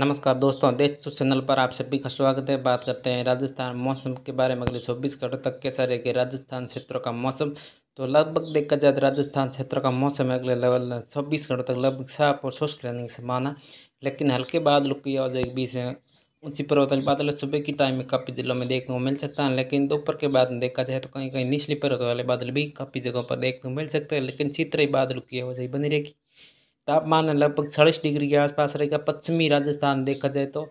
नमस्कार दोस्तों देश तो चैनल पर आप सभी का स्वागत है बात करते हैं राजस्थान मौसम के बारे में अगले चौबीस घंटों तक कैसा रहेगा राजस्थान क्षेत्रों का मौसम तो लगभग देखा जाए तो राजस्थान क्षेत्र का मौसम अगले लेवल छब्बीस घंटों तक लगभग साफ और शुष्क रहने की संभावना लेकिन हल्के बाद की आवाजाही के बीच में ऊंची पर्वतल बादल सुबह के टाइम में काफ़ी जिलों में देखने को मिल सकता है लेकिन दोपहर के बाद में देखा जाए तो कहीं कहीं निचली पर्वत वाले बादल भी काफ़ी जगहों पर देखने को मिल सकते हैं लेकिन शीतरी बादलों की आवाजाही बनी रहेगी तापमान लगभग चालीस डिग्री के आसपास रहेगा पश्चिमी राजस्थान देखा जाए तो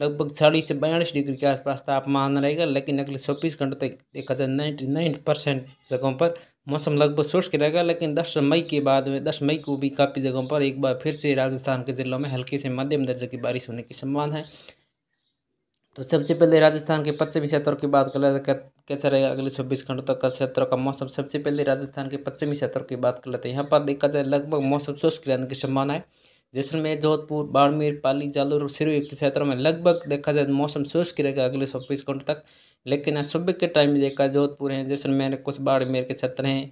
लगभग चालीस से बयालीस डिग्री के आसपास तापमान रहेगा लेकिन अगले चौबीस घंटों तक देखा जाए नाइन्टी नाइन परसेंट जगहों पर मौसम लगभग शुष्क रहेगा लेकिन दस मई के बाद में दस मई को भी काफ़ी जगहों पर एक बार फिर से राजस्थान के ज़िलों में हल्की से मध्यम दर्जे की बारिश होने की संभावना है तो सबसे पहले राजस्थान के पश्चिमी क्षेत्रों की बात कर लेते तो कैसा रहेगा अगले छब्बीस घंटों तक का क्षेत्रों का मौसम सबसे पहले राजस्थान के पश्चिमी क्षेत्रों की बात कर लेते हैं तो यहाँ पर देखा जाए लगभग मौसम शुष्क रहने की संभावना है जैसलमेर जोधपुर बाड़मेर पाली जालोर और सिरोही के क्षेत्रों में लगभग देखा जाए तो मौसम शुष्क रहेगा अगले छब्बीस घंटे तक लेकिन सुबह के टाइम में देखा जोधपुर हैं जैसलमेर कुछ बाड़मेर के क्षेत्र हैं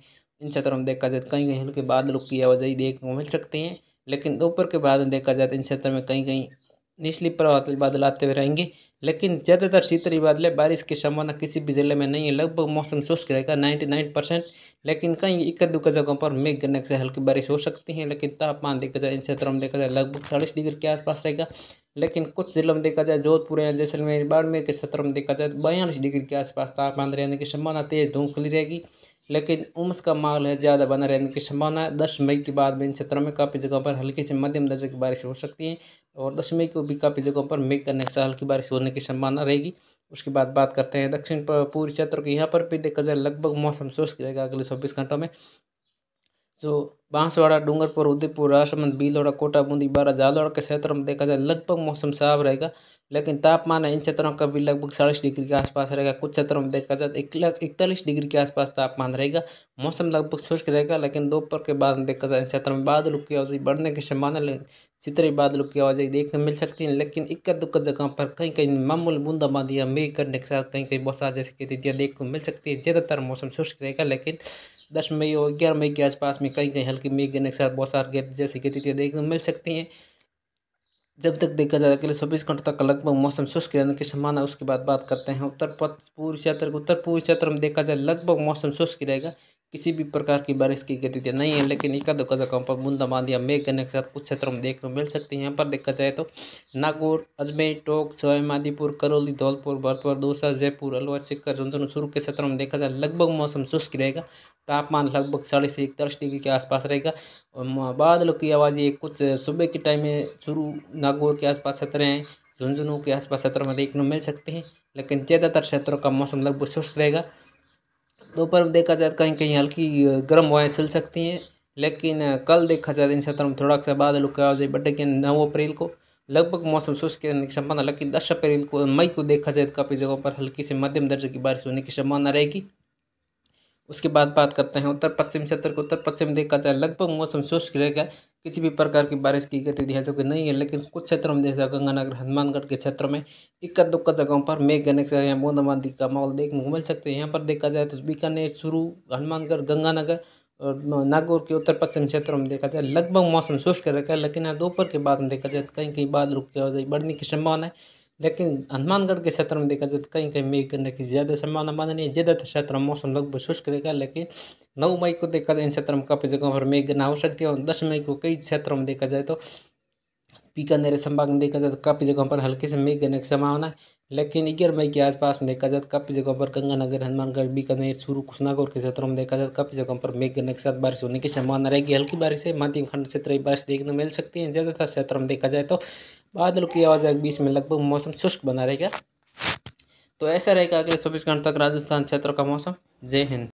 इन क्षेत्रों में देखा जाए कहीं कहीं हल्के बादलों की आवाजाही देखने को मिल सकती हैं लेकिन दोपहर के बाद देखा जाए तो इन क्षेत्र में कहीं कहीं निचली प्रवाह बादल आते हुए रहेंगे लेकिन ज़्यादातर शीतरी बादलें बारिश की संभावना किसी भी ज़िले में नहीं है लगभग मौसम शुष्क रहेगा नाइन्टी नाइन परसेंट लेकिन कहीं इक्का दुक्का जगहों पर मेघ गिरने से हल्की बारिश हो सकती है लेकिन तापमान देखा जाए इन क्षेत्रों में देखा जाए लगभग चालीस डिग्री के आसपास रहेगा लेकिन कुछ ज़िलों में देखा जाए जोधपुर या जैसलमेर बाड़मेर के क्षेत्रों में देखा जाए बयालीस डिग्री के आसपास तापमान रहने की संभावना तेज धूप रहेगी लेकिन उमस का माहौल है ज़्यादा बना रहने की संभावना है दस मई के बाद भी इन क्षेत्रों में काफ़ी जगहों पर हल्की से मध्यम दर्जे की बारिश हो सकती है और दशमी को भी काफ़ी जगहों पर मेघ करने से हल्की बारिश होने की संभावना रहेगी उसके बाद बात करते हैं दक्षिण पूर्वी क्षेत्र के यहाँ पर भी देखा जाए लगभग मौसम शुष्क रहेगा अगले चौबीस घंटों में जो बांसवाड़ा डूंगरपुर उदयपुर राजसमंद बीलोड़ा कोटा बूंदी बारा जालौड़ के क्षेत्रों में देखा जाए लगभग मौसम साफ रहेगा लेकिन तापमान इन क्षेत्रों का भी लगभग चालीस डिग्री के आसपास रहेगा कुछ क्षेत्रों में देखा जाए इकतालीस डिग्री के आसपास तापमान रहेगा मौसम लगभग शुष्क रहेगा लेकिन दोपहर के बाद देखा जाए इन क्षेत्रों में बादल की अवधि बढ़ने की संभावना सितरे बादलों की आवाज़ें देखने मिल सकती हैं लेकिन इक्का दुक्का जगह पर कहीं कहीं मामूल बूंदाबांदी या मेघ करने के साथ कहीं कहीं बौसात जैसी गतिविधियाँ देखने को मिल सकती है ज़्यादातर मौसम शुष्क रहेगा लेकिन दस मई और ग्यारह मई के आसपास में कहीं कहीं हल्की मेघ गिरने के साथ बौसात जैसी गतिविधियाँ देखने को मिल सकती हैं जब तक देखा जाए अगले चौबीस घंटों तक लगभग मौसम शुष्क रहने की संभावना उसके बाद बात करते हैं उत्तर पूर्व क्षेत्र उत्तर पूर्व क्षेत्र में देखा जाए लगभग मौसम शुष्क रहेगा किसी भी प्रकार की बारिश की गतिविधियाँ नहीं है लेकिन इक्का दुक्का जगहों पर बूंदाबांदी या मेघ करने के साथ कुछ क्षेत्रों में देखने को मिल सकती है यहाँ पर देखा जाए तो नागौर अजमेर टोंक सवाईमाधीपुर करौली धौलपुर भरतपुर दौसा जयपुर अलवर सिक्कर झुंझुनू शुरू के क्षेत्रों में देखा जाए लगभग मौसम शुष्क रहेगा तापमान लगभग साढ़े से इकतालीस डिग्री के आसपास रहेगा और बादलों की आवाज़ कुछ सुबह के टाइम में शुरू नागौर के आसपास क्षेत्र हैं झुंझुनू के आसपास क्षेत्रों में देखने को मिल सकते हैं लेकिन ज़्यादातर क्षेत्रों का मौसम लगभग शुष्क रहेगा दोपहर में देखा जाए तो कहीं कहीं हल्की गर्म हवाएं चल सकती हैं लेकिन कल देखा जाए तो इन क्षेत्रों में थोड़ा सा बादल उगा जाए बड्डे के नौ अप्रैल को लगभग मौसम शुष्क रहने की संभावना लेकिन दस अप्रैल को मई को देखा जाए तो काफ़ी जगहों पर हल्की से मध्यम दर्जे की बारिश होने की संभावना रहेगी उसके बाद बात करते हैं उत्तर पश्चिम क्षेत्र को उत्तर पश्चिम देखा जाए लगभग मौसम शुष्क रहेगा किसी भी प्रकार की बारिश की गतिविधियाँ जो कि नहीं है लेकिन कुछ क्षेत्रों में जैसे गंगानगर हनुमानगढ़ के क्षेत्र में इक्का दुक्का जगहों पर मेघ गने से या बूंदाबांदी का माहौल देखने को मिल सकते हैं यहाँ पर देखा जाए तो बीकानेर शुरू हनुमानगढ़ गंगानगर और नागौर के उत्तर पश्चिम क्षेत्रों में देखा जाए लगभग मौसम शुष्क रहेगा लेकिन यहाँ दोपहर के बाद में देखा जाए तो कहीं कहीं बाद रुक के बढ़ने की संभावना है लेकिन हनुमानगढ़ के क्षेत्र में देखा जाए तो कहीं कहीं मेघ गिरने की ज़्यादा संभावना है ज़्यादातर क्षेत्र में मौसम लगभग शुष्क रहेगा लेकिन नौ मई को देखा जाए इन क्षेत्रों में काफ़ी जगहों पर मेघ गिरना हो सकती है और दस मई को कई क्षेत्रों में देखा जाए तो बीकानेर संभाग में देखा जाए तो काफ़ी जगहों पर हल्के से मेघ गने की संभावना है लेकिन ग्यारह मई के आसपास में देखा जाए तो काफ़ी जगहों पर गंगानगर हनुमानगढ़ बीकानेर चूरू कुशनागौर के क्षेत्रों में देखा जाए तो काफ़ी जगहों पर मेघ गरने के साथ बारिश होने की संभावना रहेगी हल्की बारिश से मध्यम खंड क्षेत्र में बारिश देखने मिल सकती है ज़्यादातर क्षेत्रों में देखा जाए तो बादलों की आवाजाही बीच में लगभग मौसम शुष्क बना रहेगा तो ऐसा रहेगा अगले चौबीस घंटे तक राजस्थान क्षेत्रों का मौसम जय हिंद